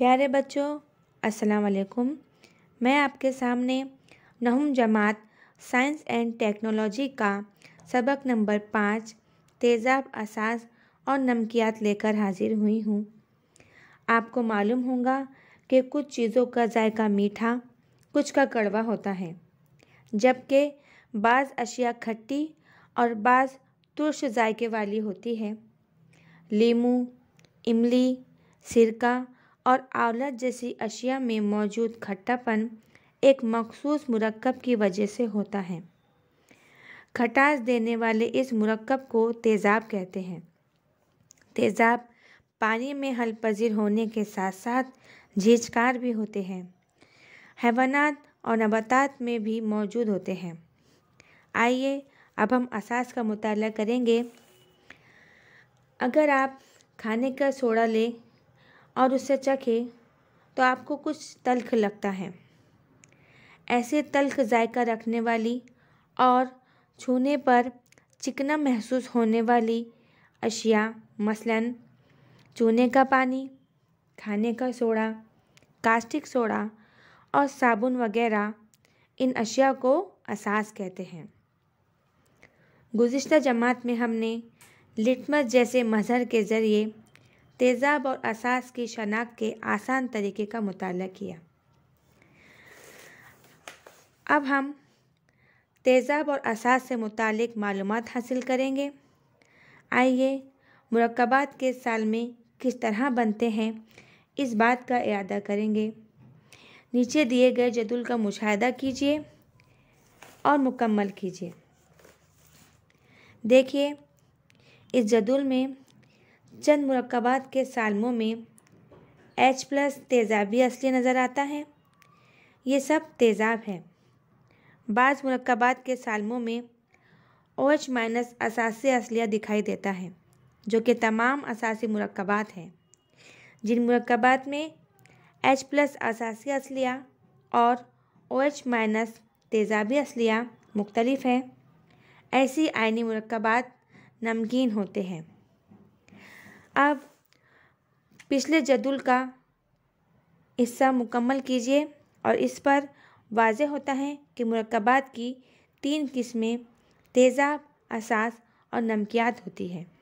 प्यारे बच्चों अस्सलाम वालेकुम मैं आपके सामने नहम जमात साइंस एंड टेक्नोलॉजी का सबक नंबर पाँच तेज़ाब असास और नमकियात लेकर हाजिर हुई हूँ आपको मालूम होगा कि कुछ चीज़ों का जायका मीठा कुछ का कड़वा होता है जबकि बाज़ अशिया खट्टी और बाज़ तुर्श जायके वाली होती है लीमू इमली सिरका और आवलत जैसी अशिया में मौजूद खट्टापन एक मखसूस मरकब की वजह से होता है खटास देने वाले इस मरकब को तेज़ाब कहते हैं तेज़ाब पानी में हल पजीर होने के साथ साथ झिझकार भी होते हैं हैवानात और नबातात में भी मौजूद होते हैं आइए अब हम असास का मुताला करेंगे अगर आप खाने का सोडा लें और उसे चखे तो आपको कुछ तल्ख लगता है ऐसे तल्ख जायका रखने वाली और छूने पर चिकना महसूस होने वाली अशिया मसलन चूने का पानी खाने का सोडा कास्टिक सोडा और साबुन वगैरह इन अशिया को असास कहते हैं गुज्त जमात में हमने लिटमस जैसे मज़हर के ज़रिए तेज़ाब और असास की शनाख्त के आसान तरीके का मुताल किया अब हम तेज़ाब और असास से मुतल मालूम हासिल करेंगे आइए मरकबात के साल में किस तरह बनते हैं इस बात का इरादा करेंगे नीचे दिए गए जदुल का मुशाह कीजिए और मुकम्मल कीजिए देखिए इस जदुल में चंद मरकबात के सालमों में एच प्लस तेज़ाबी असली नज़र आता है ये सब तेज़ाब है बाज़ मरकबात के सालमों में ओ एच माइनस असासी असलिया दिखाई देता है जो कि तमाम असासी मरकबात हैं जिन मरकबात में एच प्लस असासी असलिया और ओ OH एच माइनस तेज़ाबी असलिया मुख्तलिफ हैं ऐसी आइनी मरकबात नमकीन होते हैं अब पिछले जदुल का हिस्सा मुकम्मल कीजिए और इस पर वाज होता है कि मरकबात की तीन किस्में तेज़ाब असास और नमकियात होती है